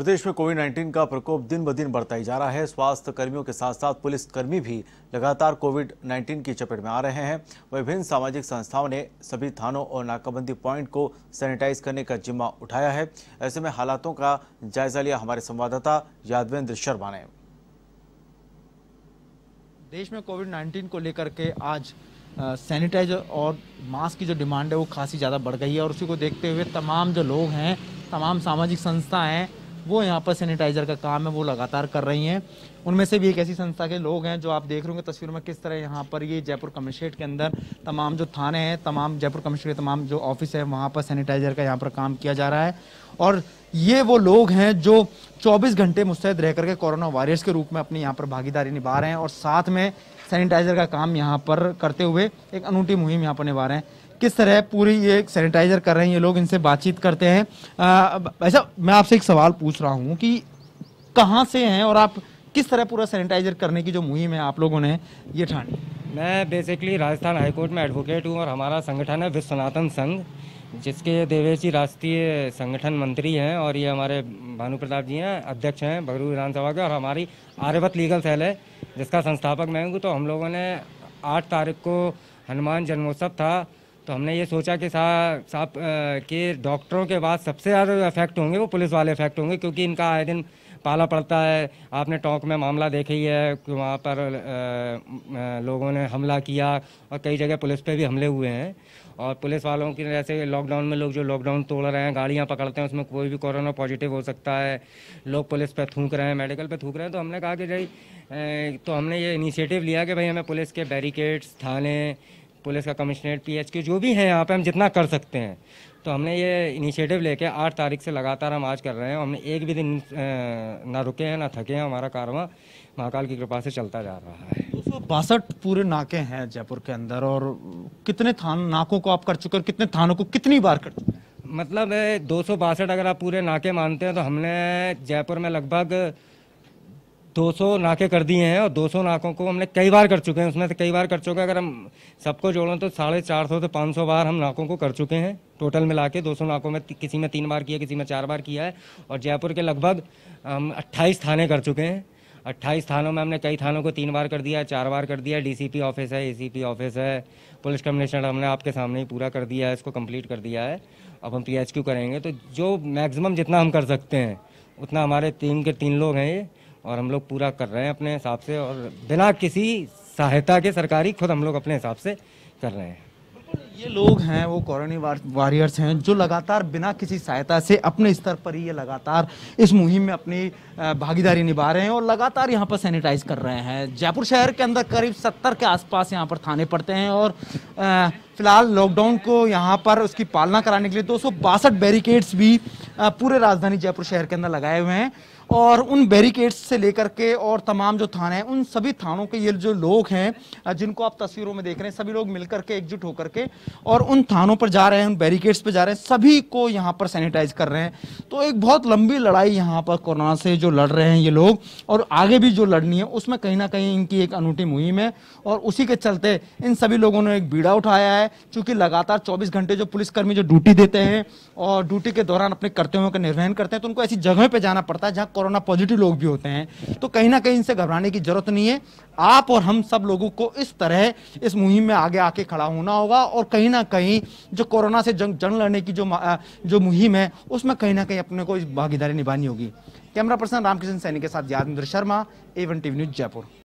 प्रदेश में कोविड 19 का प्रकोप दिन ब दिन बढ़ता ही जा रहा है स्वास्थ्य कर्मियों के साथ साथ पुलिस कर्मी भी लगातार कोविड 19 की चपेट में आ रहे हैं विभिन्न सामाजिक संस्थाओं ने सभी थानों और नाकाबंदी पॉइंट को सैनिटाइज करने का जिम्मा उठाया है ऐसे में हालातों का जायजा लिया हमारे संवाददाता यादवेंद्र शर्मा ने देश में कोविड नाइन्टीन को लेकर के आज सैनिटाइजर और मास्क की जो डिमांड है वो खासी ज़्यादा बढ़ गई है और उसी को देखते हुए तमाम जो लोग हैं तमाम सामाजिक संस्था हैं वो यहाँ पर सैनिटाइजर का काम है वो लगातार कर रही हैं उनमें से भी एक ऐसी संस्था के लोग हैं जो आप देख रहे होंगे तस्वीर में किस तरह यहाँ पर ये जयपुर कमिश्नरेट के अंदर तमाम जो थाने हैं तमाम जयपुर के तमाम जो ऑफिस है वहाँ पर सैनिटाइजर का यहाँ पर काम किया जा रहा है और ये वो लोग हैं जो 24 घंटे मुस्तैद रह करके कोरोना वायरस के रूप में अपनी यहाँ पर भागीदारी निभा रहे हैं और साथ में सैनिटाइजर का काम यहाँ पर करते हुए एक अनूठी मुहिम यहाँ पर निभा रहे हैं किस तरह पूरी ये सैनिटाइजर कर रहे हैं ये लोग इनसे बातचीत करते हैं ऐसा मैं आपसे एक सवाल पूछ रहा हूँ कि कहाँ से हैं और आप किस तरह पूरा सैनिटाइजर करने की जो मुहिम है आप लोगों ने ये ठानी मैं बेसिकली राजस्थान हाईकोर्ट में एडवोकेट हूँ और हमारा संगठन है विश्व सनातन संघ जिसके देवेश जी राष्ट्रीय संगठन मंत्री हैं और ये हमारे भानु प्रताप जी हैं अध्यक्ष हैं बगरू विधानसभा के और हमारी आर्यवत लीगल सेल है जिसका संस्थापक मैं हूँ तो हम लोगों ने आठ तारीख को हनुमान जन्मोत्सव था तो हमने ये सोचा कि साहब के डॉक्टरों के बाद सबसे ज़्यादा इफेक्ट होंगे वो पुलिस वाले इफेक्ट होंगे क्योंकि इनका आए दिन पाला पड़ता है आपने टोंक में मामला देखे ही है कि वहाँ पर लोगों ने हमला किया और कई जगह पुलिस पे भी हमले हुए हैं और पुलिस वालों की जैसे लॉकडाउन में लोग जो लॉकडाउन तोड़ रहे हैं गाड़ियाँ पकड़ते हैं उसमें कोई भी कोरोना पॉजिटिव हो सकता है लोग पुलिस पर थूक रहे हैं मेडिकल पर थूक रहे हैं तो हमने कहा कि भाई तो हमने ये इनिशिएटिव लिया कि भाई हमें पुलिस के बैरिकेड्स थाने पुलिस का कमिश्नरेट पी जो भी हैं यहाँ पे हम जितना कर सकते हैं तो हमने ये इनिशिएटिव लेके आठ तारीख से लगातार हम आज कर रहे हैं हमने एक भी दिन ना रुके हैं ना थके हैं हमारा कारवा महाकाल की कृपा से चलता जा रहा है दो बासठ पूरे नाके हैं जयपुर के अंदर और कितने थान नाकों को आप कर चुके हैं कितने थानों को कितनी बार कर चुके मतलब दो सौ बासठ अगर आप पूरे नाके मानते हैं तो हमने जयपुर में लगभग 200 नाके कर दिए हैं और 200 नाकों को हमने कई बार कर चुके हैं उसमें से कई बार कर चुके हैं अगर हम सबको जोड़ें तो साढ़े चार सौ से पाँच सौ बार हम नाकों को कर चुके हैं टोटल मिला के दो नाकों में किसी में तीन बार किया किसी में चार बार किया है और जयपुर के लगभग हम अट्ठाईस थाने कर चुके हैं अट्ठाईस थानों में हमने कई थानों को तीन बार कर दिया है चार बार कर दिया है डी ऑफिस है ए ऑफिस है पुलिस कमिश्नर हमने आपके सामने ही पूरा कर दिया है इसको कम्प्लीट कर दिया है अब हम पी करेंगे तो जो मैक्सिमम जितना हम कर सकते हैं उतना हमारे टीम के तीन लोग हैं ये और हम लोग पूरा कर रहे हैं अपने हिसाब से और बिना किसी सहायता के सरकारी खुद हम लोग अपने हिसाब से कर रहे हैं ये लोग हैं वो कॉलोनी वॉरियर्स हैं जो लगातार बिना किसी सहायता से अपने स्तर पर ही ये लगातार इस मुहिम में अपनी भागीदारी निभा रहे हैं और लगातार यहाँ पर सैनिटाइज कर रहे हैं जयपुर शहर के अंदर करीब सत्तर के आसपास यहाँ पर थाने पड़ते हैं और फिलहाल लॉकडाउन को यहाँ पर उसकी पालना कराने के लिए दो बैरिकेड्स भी पूरे राजधानी जयपुर शहर के अंदर लगाए हुए हैं और उन बैरिकेड्स से लेकर के और तमाम जो थाने हैं उन सभी थानों के ये जो लोग हैं जिनको आप तस्वीरों में देख रहे हैं सभी लोग मिलकर के एकजुट होकर के और उन थानों पर जा रहे हैं उन बैरिकेड्स पर जा रहे हैं सभी को यहाँ पर सैनिटाइज कर रहे हैं तो एक बहुत लंबी लड़ाई यहाँ पर कोरोना से जो लड़ रहे हैं ये लोग और आगे भी जो लड़नी है उसमें कहीं ना कहीं इनकी एक अनूठी मुहिम है और उसी के चलते इन सभी लोगों ने एक बीड़ा उठाया है चूँकि लगातार चौबीस घंटे जो पुलिसकर्मी जो ड्यूटी देते हैं और ड्यूटी के दौरान अपने कर्तव्यों का निर्वहन करते हैं तो उनको ऐसी जगह पर जाना पड़ता है जहाँ कोरोना पॉजिटिव लोग भी होते हैं तो कहीं ना कहीं इनसे घबराने की जरूरत नहीं है आप और हम सब लोगों को इस तरह इस मुहिम में आगे आके खड़ा होना होगा और कहीं ना कहीं जो कोरोना से जंग जंग लड़ने की जो जो मुहिम है उसमें कहीं ना कहीं अपने को भागीदारी निभानी होगी कैमरा पर्सन रामकृष्ण सैनी के साथ Yadvindra Sharma A one TV news Jaipur